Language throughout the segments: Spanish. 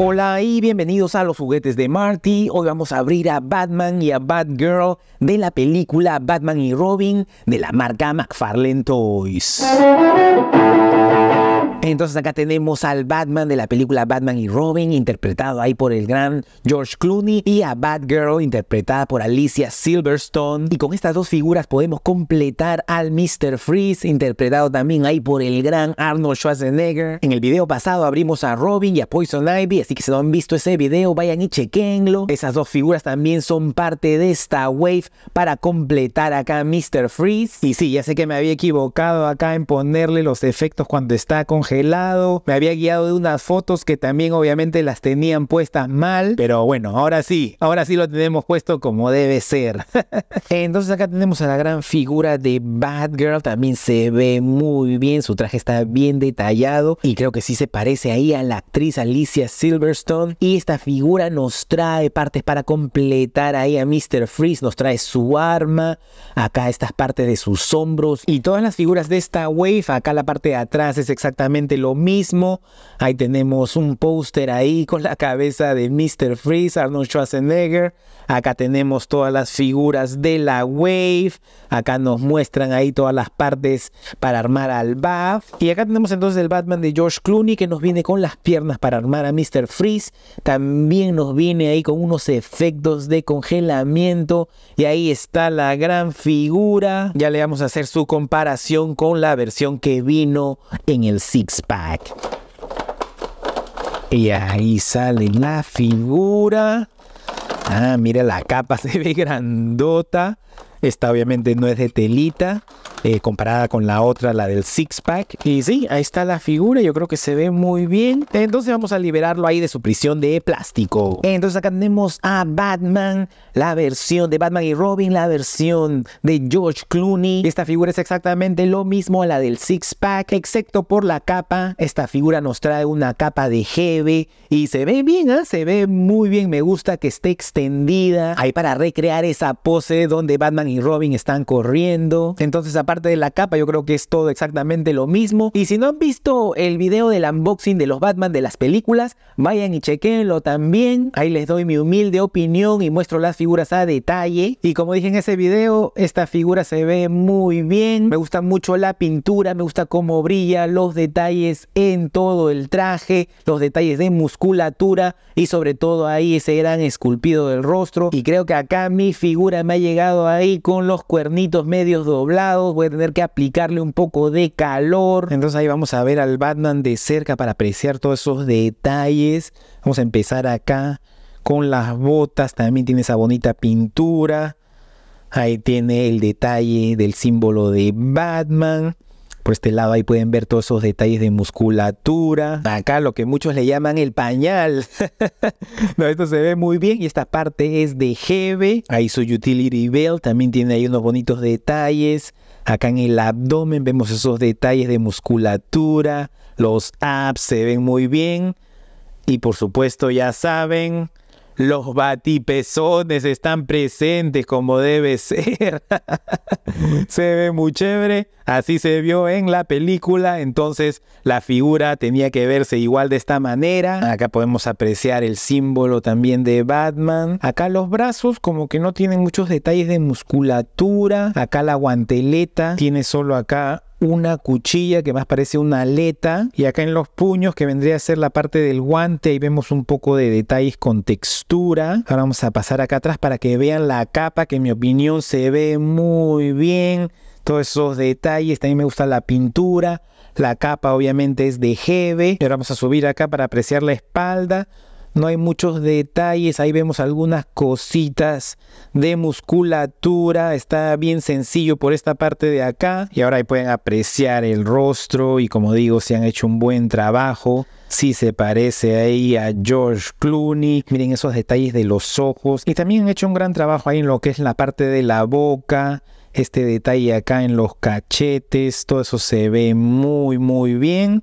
Hola y bienvenidos a los juguetes de Marty. Hoy vamos a abrir a Batman y a Batgirl de la película Batman y Robin de la marca McFarlane Toys. Entonces acá tenemos al Batman de la película Batman y Robin, interpretado ahí por el gran George Clooney, y a Batgirl, interpretada por Alicia Silverstone. Y con estas dos figuras podemos completar al Mr. Freeze, interpretado también ahí por el gran Arnold Schwarzenegger. En el video pasado abrimos a Robin y a Poison Ivy, así que si no han visto ese video, vayan y chequenlo. Esas dos figuras también son parte de esta wave para completar acá a Mr. Freeze. Y sí, ya sé que me había equivocado acá en ponerle los efectos cuando está congelado lado me había guiado de unas fotos que también obviamente las tenían puestas mal, pero bueno, ahora sí, ahora sí lo tenemos puesto como debe ser. Entonces acá tenemos a la gran figura de Batgirl, también se ve muy bien, su traje está bien detallado y creo que sí se parece ahí a la actriz Alicia Silverstone y esta figura nos trae partes para completar ahí a Mr. Freeze, nos trae su arma, acá estas partes de sus hombros y todas las figuras de esta wave, acá la parte de atrás es exactamente lo mismo. Ahí tenemos un póster ahí con la cabeza de Mr. Freeze, Arnold Schwarzenegger. Acá tenemos todas las figuras de la Wave. Acá nos muestran ahí todas las partes para armar al Bat. Y acá tenemos entonces el Batman de George Clooney que nos viene con las piernas para armar a Mr. Freeze. También nos viene ahí con unos efectos de congelamiento. Y ahí está la gran figura. Ya le vamos a hacer su comparación con la versión que vino en el sitio pack Y ahí sale la figura. Ah, mira, la capa se ve grandota. Esta obviamente no es de telita. Eh, comparada con la otra, la del six pack. Y sí, ahí está la figura, yo creo que se ve muy bien. Entonces vamos a liberarlo ahí de su prisión de plástico. Entonces acá tenemos a Batman, la versión de Batman y Robin, la versión de George Clooney. Esta figura es exactamente lo mismo a la del six pack, excepto por la capa. Esta figura nos trae una capa de jeve y se ve bien, ¿ah? se ve muy bien. Me gusta que esté extendida ahí para recrear esa pose donde Batman y Robin están corriendo. Entonces a parte de la capa yo creo que es todo exactamente lo mismo. Y si no han visto el video del unboxing de los Batman de las películas, vayan y chequenlo también. Ahí les doy mi humilde opinión y muestro las figuras a detalle. Y como dije en ese video, esta figura se ve muy bien. Me gusta mucho la pintura, me gusta cómo brilla, los detalles en todo el traje, los detalles de musculatura y sobre todo ahí ese gran esculpido del rostro. Y creo que acá mi figura me ha llegado ahí con los cuernitos medios doblados puede tener que aplicarle un poco de calor. Entonces ahí vamos a ver al Batman de cerca para apreciar todos esos detalles. Vamos a empezar acá con las botas, también tiene esa bonita pintura. Ahí tiene el detalle del símbolo de Batman. Por este lado ahí pueden ver todos esos detalles de musculatura. Acá lo que muchos le llaman el pañal. no, esto se ve muy bien y esta parte es de Hebe. Ahí su utility belt también tiene ahí unos bonitos detalles. Acá en el abdomen vemos esos detalles de musculatura, los abs se ven muy bien. Y por supuesto ya saben, los batipezones están presentes como debe ser. se ve muy chévere. Así se vio en la película. Entonces la figura tenía que verse igual de esta manera. Acá podemos apreciar el símbolo también de Batman. Acá los brazos como que no tienen muchos detalles de musculatura. Acá la guanteleta tiene solo acá una cuchilla que más parece una aleta y acá en los puños que vendría a ser la parte del guante ahí vemos un poco de detalles con textura ahora vamos a pasar acá atrás para que vean la capa que en mi opinión se ve muy bien todos esos detalles también me gusta la pintura la capa obviamente es de jeve ahora vamos a subir acá para apreciar la espalda no hay muchos detalles, ahí vemos algunas cositas de musculatura, está bien sencillo por esta parte de acá y ahora ahí pueden apreciar el rostro y como digo, se han hecho un buen trabajo. Si sí se parece ahí a George Clooney. Miren esos detalles de los ojos. Y también han hecho un gran trabajo ahí en lo que es la parte de la boca este detalle acá en los cachetes, todo eso se ve muy muy bien.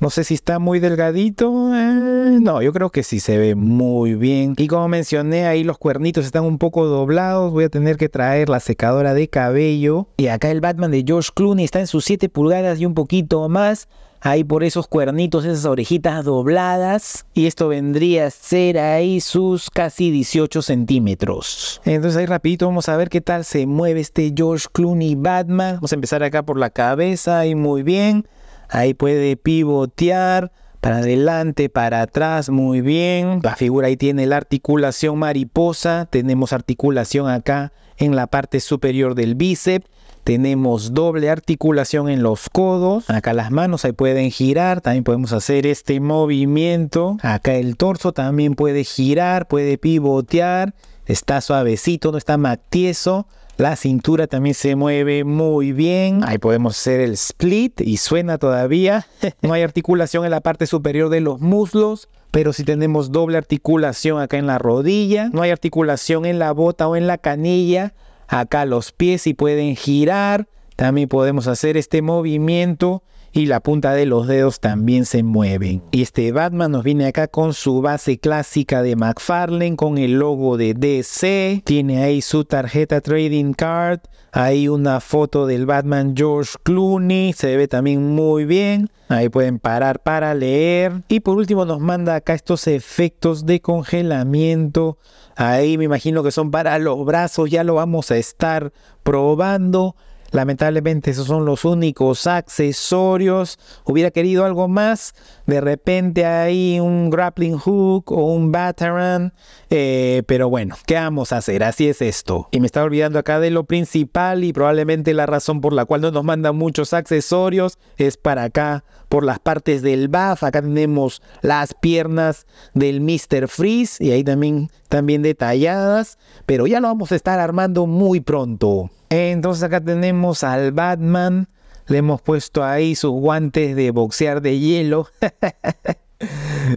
No sé si está muy delgadito. Eh, no, yo creo que sí se ve muy bien. Y como mencioné, ahí los cuernitos están un poco doblados. Voy a tener que traer la secadora de cabello. Y acá el Batman de George Clooney está en sus 7 pulgadas y un poquito más. Ahí por esos cuernitos, esas orejitas dobladas. Y esto vendría a ser ahí sus casi 18 centímetros. Entonces ahí rapidito vamos a ver qué tal se mueve este George Clooney Batman. Vamos a empezar acá por la cabeza y muy bien. Ahí puede pivotear para adelante, para atrás, muy bien. La figura ahí tiene la articulación mariposa, tenemos articulación acá en la parte superior del bíceps. Tenemos doble articulación en los codos. Acá las manos ahí pueden girar. También podemos hacer este movimiento. Acá el torso también puede girar, puede pivotear. Está suavecito, no está matieso. La cintura también se mueve muy bien. Ahí podemos hacer el split y suena todavía. No hay articulación en la parte superior de los muslos. Pero si tenemos doble articulación acá en la rodilla, no hay articulación en la bota o en la canilla, acá los pies si pueden girar. También podemos hacer este movimiento y la punta de los dedos también se mueven. ...y mm. Este Batman nos viene acá con su base clásica de McFarlane con el logo de DC, tiene ahí su tarjeta trading card, hay una foto del Batman George Clooney, se ve también muy bien. Ahí pueden parar para leer. Y por último nos manda acá estos efectos de congelamiento. Ahí me imagino que son para los brazos. Ya lo vamos a estar probando. Lamentablemente esos son los únicos accesorios. Hubiera querido algo más. De repente hay un grappling hook o un Bataran. Eh, pero bueno, ¿qué vamos a hacer? Así es esto. Y me estaba olvidando acá de lo principal y probablemente la razón por la cual no nos mandan muchos accesorios es para acá, por las partes del buff. Acá tenemos las piernas del Mr. Freeze y ahí también también detalladas, pero ya lo vamos a estar armando muy pronto. Entonces acá tenemos al Batman, le hemos puesto ahí sus guantes de boxear de hielo.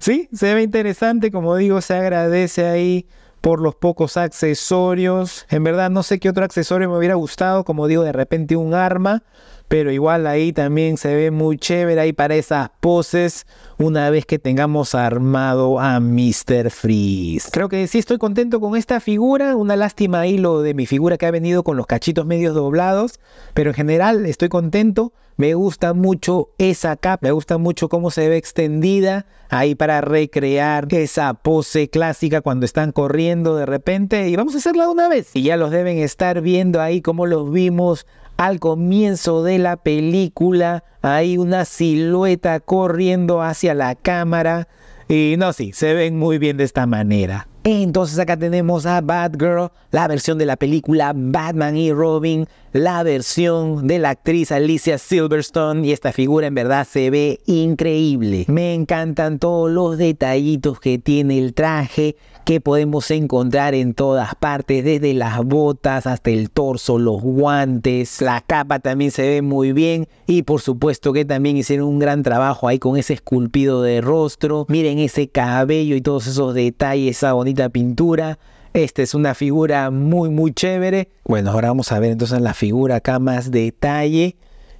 sí, se ve interesante, como digo, se agradece ahí por los pocos accesorios. En verdad no sé qué otro accesorio me hubiera gustado, como digo, de repente un arma, pero igual ahí también se ve muy chévere ahí para esas poses una vez que tengamos armado a Mr. Freeze. Creo que sí estoy contento con esta figura, una lástima ahí lo de mi figura que ha venido con los cachitos medios doblados, pero en general estoy contento, me gusta mucho esa capa, me gusta mucho cómo se ve extendida ahí para recrear esa pose clásica cuando están corriendo de repente y vamos a hacerla una vez. Y ya los deben estar viendo ahí como los vimos al comienzo de la película hay una silueta corriendo hacia la cámara. Y no, sí, se ven muy bien de esta manera. Entonces acá tenemos a Batgirl, la versión de la película Batman y Robin, la versión de la actriz Alicia Silverstone y esta figura en verdad se ve increíble. Me encantan todos los detallitos que tiene el traje que podemos encontrar en todas partes, desde las botas hasta el torso, los guantes, la capa también se ve muy bien y por supuesto que también hicieron un gran trabajo ahí con ese esculpido de rostro. Miren ese cabello y todos esos detalles, esa bonita pintura. Esta es una figura muy, muy chévere. Bueno, ahora vamos a ver entonces la figura acá más detalle.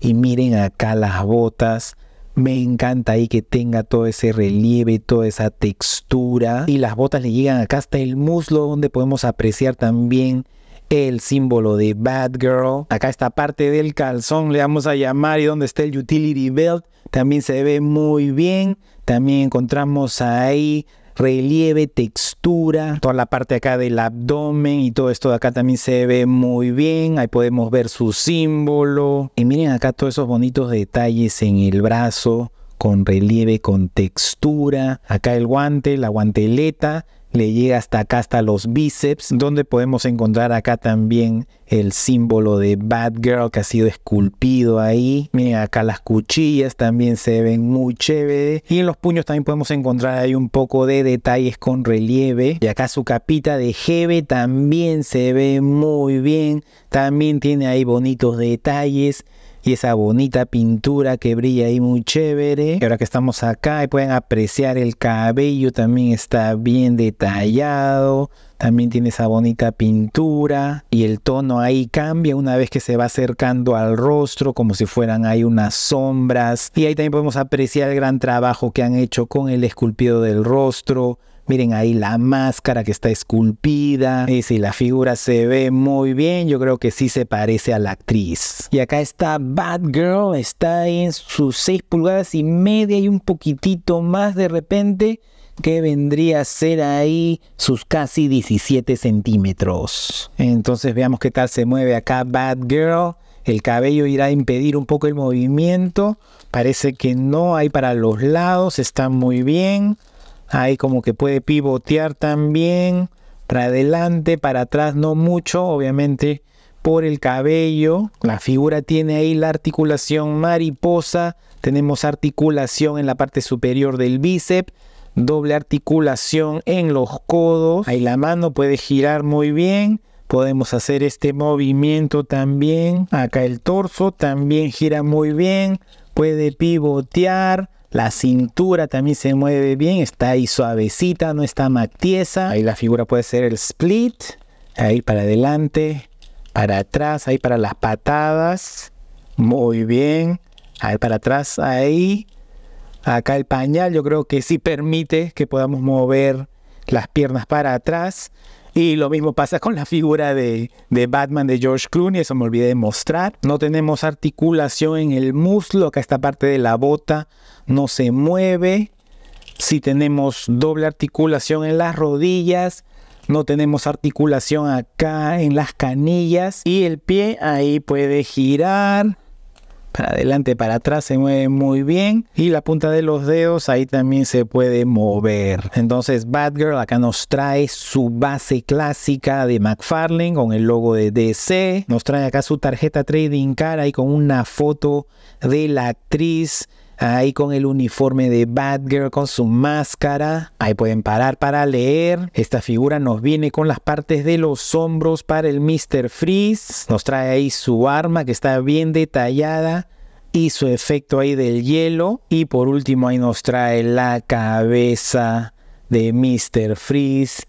Y miren acá las botas. Me encanta ahí que tenga todo ese relieve, toda esa textura. Y las botas le llegan acá hasta el muslo, donde podemos apreciar también el símbolo de bad girl Acá esta parte del calzón le vamos a llamar y donde está el utility belt también se ve muy bien. También encontramos ahí relieve, textura, toda la parte acá del abdomen y todo esto de acá también se ve muy bien, ahí podemos ver su símbolo y miren acá todos esos bonitos detalles en el brazo con relieve, con textura, acá el guante, la guanteleta le llega hasta acá, hasta los bíceps, donde podemos encontrar acá también el símbolo de bad girl que ha sido esculpido ahí. Miren, acá las cuchillas también se ven muy chévere. Y en los puños también podemos encontrar ahí un poco de detalles con relieve. Y acá su capita de jeve también se ve muy bien. También tiene ahí bonitos detalles y esa bonita pintura que brilla ahí muy chévere. Y ahora que estamos acá y pueden apreciar el cabello también está bien detallado. También tiene esa bonita pintura y el tono ahí cambia una vez que se va acercando al rostro como si fueran ahí unas sombras. Y ahí también podemos apreciar el gran trabajo que han hecho con el esculpido del rostro, Miren ahí la máscara que está esculpida. Y si la figura se ve muy bien, yo creo que sí se parece a la actriz. Y acá está bad girl está en sus 6 pulgadas y media y un poquitito más de repente que vendría a ser ahí sus casi 17 centímetros. Entonces veamos qué tal se mueve acá bad girl El cabello irá a impedir un poco el movimiento. Parece que no hay para los lados, está muy bien. Ahí como que puede pivotear también para adelante, para atrás, no mucho, obviamente por el cabello. La figura tiene ahí la articulación mariposa, tenemos articulación en la parte superior del bíceps, doble articulación en los codos. Ahí la mano puede girar muy bien. Podemos hacer este movimiento también. Acá el torso también gira muy bien. Puede pivotear. La cintura también se mueve bien, está ahí suavecita, no está matiesa. Ahí la figura puede ser el split, ahí para adelante, para atrás, ahí para las patadas. Muy bien. Ahí para atrás, ahí. Acá el pañal yo creo que sí permite que podamos mover las piernas para atrás. Y lo mismo pasa con la figura de, Batman de George Clooney, eso me olvidé de mostrar. No tenemos articulación en el muslo, acá esta parte de la bota no se mueve. Si tenemos doble articulación en las rodillas, no tenemos articulación acá en las canillas y el pie ahí puede girar para adelante, para atrás, se mueve muy bien. Y la punta de los dedos ahí también se puede mover. Entonces Batgirl acá nos trae su base clásica de McFarlane con el logo de DC. Nos trae acá su tarjeta trading cara y con una foto de la actriz ahí con el uniforme de Batgirl, con su máscara. Ahí pueden parar para leer. Esta figura nos viene con las partes de los hombros para el Mr. Freeze. Nos trae ahí su arma que está bien detallada. Y su efecto ahí del hielo. Y por último ahí nos trae la cabeza de Mr. Freeze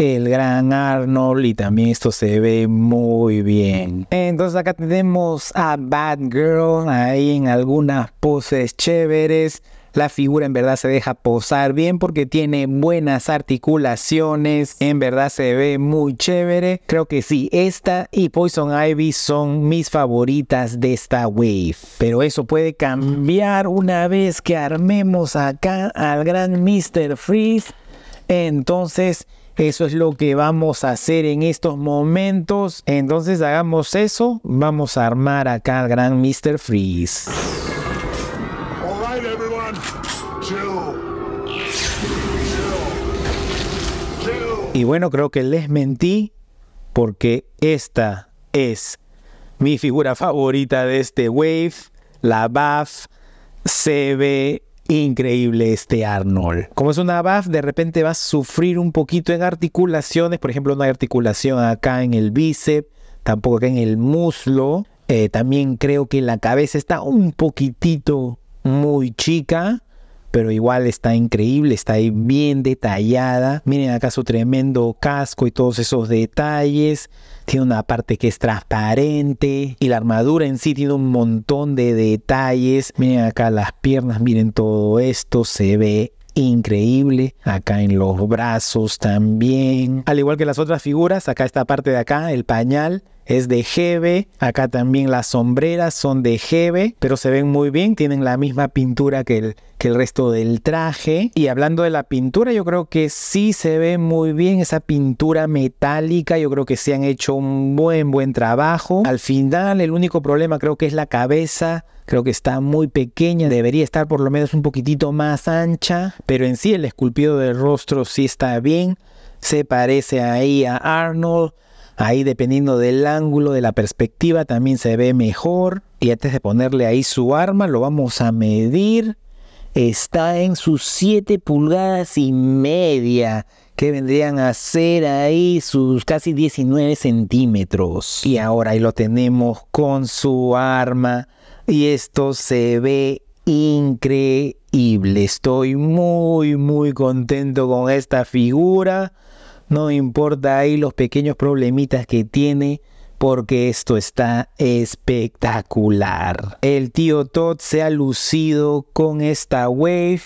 el gran Arnold y también esto se ve muy bien. Entonces acá tenemos a Bad Girl ahí en algunas poses chéveres. La figura en verdad se deja posar bien porque tiene buenas articulaciones. En verdad se ve muy chévere. Creo que sí, esta y Poison Ivy son mis favoritas de esta wave. Pero eso puede cambiar una vez que armemos acá al gran Mr. Freeze. Entonces eso es lo que vamos a hacer en estos momentos. Entonces hagamos eso. Vamos a armar acá al gran Mr. Freeze. Y bueno, creo que les mentí porque esta es mi figura favorita de este Wave, la BAF CB increíble este Arnold. Como es una BAF, de repente va a sufrir un poquito en articulaciones, por ejemplo, no hay articulación acá en el bíceps, tampoco acá en el muslo. Eh, también creo que la cabeza está un poquitito muy chica pero igual está increíble, está ahí bien detallada. Miren acá su tremendo casco y todos esos detalles. Tiene una parte que es transparente y la armadura en sí tiene un montón de detalles. Miren acá las piernas, miren todo esto, se ve increíble. Acá en los brazos también. Al igual que las otras figuras, acá esta parte de acá, el pañal es de jeve acá también las sombreras son de jeve pero se ven muy bien, tienen la misma pintura que el, que el resto del traje. Y hablando de la pintura, yo creo que sí se ve muy bien esa pintura metálica, yo creo que se han hecho un buen, buen trabajo. Al final, el único problema creo que es la cabeza creo que está muy pequeña, debería estar por lo menos un poquitito más ancha, pero en sí el esculpido del rostro sí está bien, se parece ahí a Arnold, Ahí dependiendo del ángulo, de la perspectiva, también se ve mejor. Y antes de ponerle ahí su arma, lo vamos a medir. Está en sus 7 pulgadas y media, que vendrían a ser ahí sus casi 19 centímetros. Y ahora ahí lo tenemos con su arma. Y esto se ve increíble. Estoy muy, muy contento con esta figura. No importa ahí los pequeños problemitas que tiene porque esto está espectacular. El tío Todd se ha lucido con esta wave.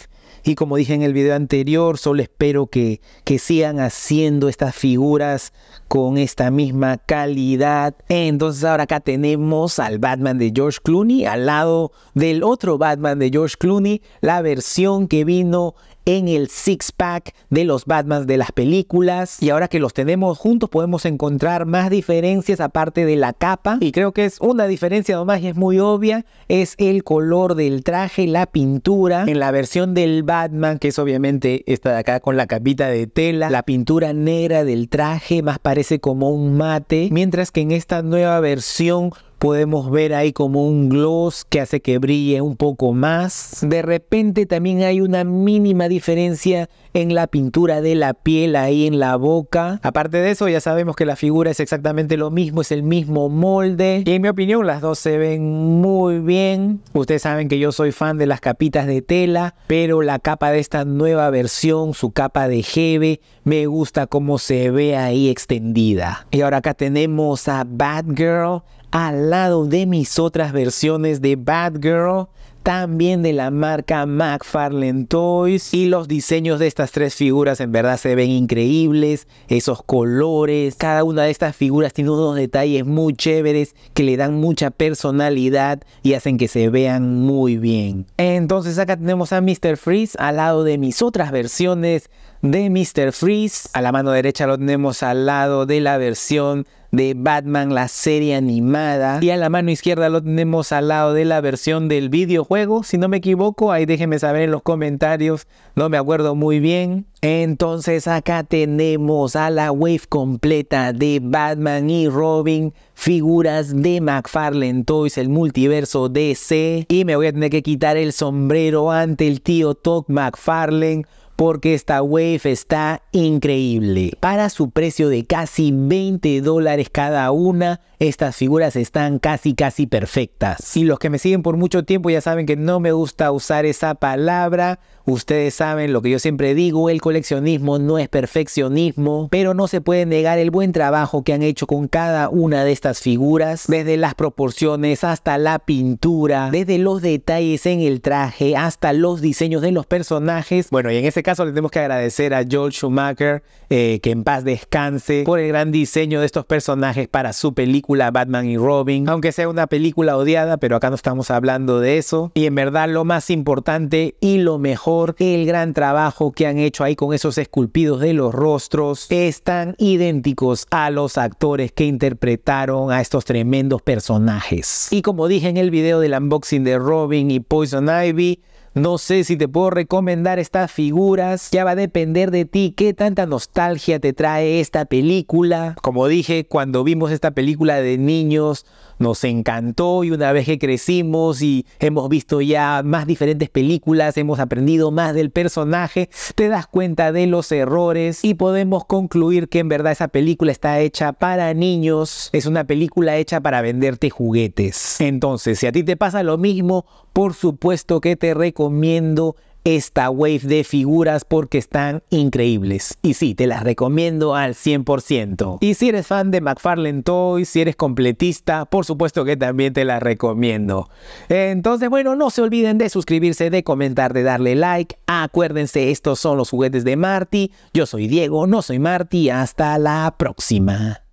Y como dije en el video anterior, solo espero que, que sigan haciendo estas figuras con esta misma calidad. Entonces ahora acá tenemos al Batman de George Clooney al lado del otro Batman de George Clooney, la versión que vino en el six-pack de los Batmans de las películas. Y ahora que los tenemos juntos podemos encontrar más diferencias aparte de la capa. Y creo que es una diferencia nomás y es muy obvia. Es el color del traje, la pintura. En la versión del Batman, que es obviamente esta de acá con la capita de tela, la pintura negra del traje más parece como un mate. Mientras que en esta nueva versión podemos ver ahí como un gloss que hace que brille un poco más. De repente también hay una mínima diferencia en la pintura de la piel, ahí en la boca. Aparte de eso, ya sabemos que la figura es exactamente lo mismo, es el mismo molde. Y en mi opinión, las dos se ven muy bien. Ustedes saben que yo soy fan de las capitas de tela, pero la capa de esta nueva versión, su capa de jeve, me gusta cómo se ve ahí extendida. Y ahora acá tenemos a Batgirl al lado de mis otras versiones de Batgirl también de la marca McFarlane Toys. Y los diseños de estas tres figuras en verdad se ven increíbles. Esos colores. Cada una de estas figuras tiene unos detalles muy chéveres que le dan mucha personalidad y hacen que se vean muy bien. Entonces acá tenemos a Mr. Freeze al lado de mis otras versiones de Mr. Freeze. A la mano derecha lo tenemos al lado de la versión de Batman, la serie animada. Y a la mano izquierda lo tenemos al lado de la versión del videojuego. Si no me equivoco, ahí déjenme saber en los comentarios. No me acuerdo muy bien. Entonces acá tenemos a la wave completa de Batman y Robin, figuras de McFarlane Toys, el multiverso DC. Y me voy a tener que quitar el sombrero ante el tío Todd McFarlane porque esta wave está increíble. Para su precio de casi 20 dólares cada una, estas figuras están casi casi perfectas. Y los que me siguen por mucho tiempo ya saben que no me gusta usar esa palabra, Ustedes saben lo que yo siempre digo, el coleccionismo no es perfeccionismo, pero no se puede negar el buen trabajo que han hecho con cada una de estas figuras, desde las proporciones hasta la pintura, desde los detalles en el traje hasta los diseños de los personajes. Bueno, y en este caso le tenemos que agradecer a George Schumacher, eh, que en paz descanse, por el gran diseño de estos personajes para su película Batman y Robin, aunque sea una película odiada, pero acá no estamos hablando de eso. Y en verdad lo más importante y lo mejor el gran trabajo que han hecho ahí con esos esculpidos de los rostros, están idénticos a los actores que interpretaron a estos tremendos personajes. Y como dije en el video del unboxing de Robin y Poison Ivy, no sé si te puedo recomendar estas figuras, ya va a depender de ti qué tanta nostalgia te trae esta película. Como dije, cuando vimos esta película de niños, nos encantó y una vez que crecimos y hemos visto ya más diferentes películas, hemos aprendido más del personaje, te das cuenta de los errores y podemos concluir que en verdad esa película está hecha para niños, es una película hecha para venderte juguetes. Entonces, si a ti te pasa lo mismo, por supuesto que te recomiendo esta wave de figuras porque están increíbles. Y sí, te las recomiendo al 100%. Y si eres fan de McFarlane Toys, si eres completista, por supuesto que también te las recomiendo. Entonces, bueno, no se olviden de suscribirse, de comentar, de darle like. Acuérdense, estos son los juguetes de Marty. Yo soy Diego, no soy Marty. Hasta la próxima.